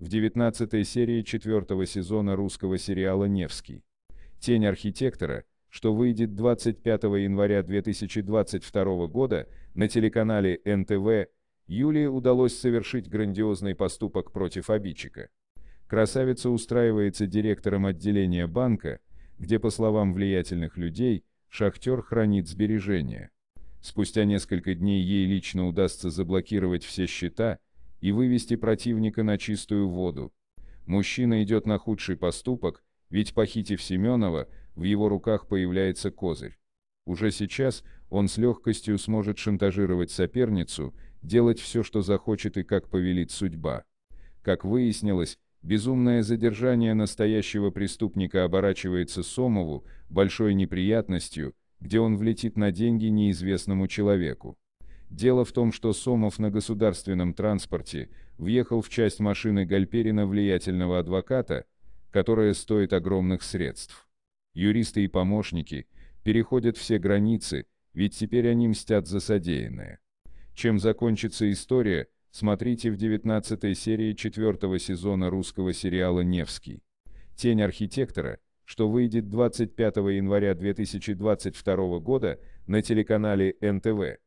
в 19 серии 4 сезона русского сериала «Невский». «Тень архитектора», что выйдет 25 января 2022 года на телеканале НТВ, Юлии удалось совершить грандиозный поступок против обидчика. Красавица устраивается директором отделения банка, где, по словам влиятельных людей, шахтер хранит сбережения. Спустя несколько дней ей лично удастся заблокировать все счета – и вывести противника на чистую воду. Мужчина идет на худший поступок, ведь похитив Семенова, в его руках появляется козырь. Уже сейчас он с легкостью сможет шантажировать соперницу, делать все, что захочет и как повелит судьба. Как выяснилось, безумное задержание настоящего преступника оборачивается Сомову большой неприятностью, где он влетит на деньги неизвестному человеку. Дело в том, что Сомов на государственном транспорте въехал в часть машины Гальперина влиятельного адвоката, которая стоит огромных средств. Юристы и помощники переходят все границы, ведь теперь они мстят за содеянное. Чем закончится история, смотрите в 19 серии 4 сезона русского сериала «Невский». «Тень архитектора», что выйдет 25 января 2022 года на телеканале НТВ.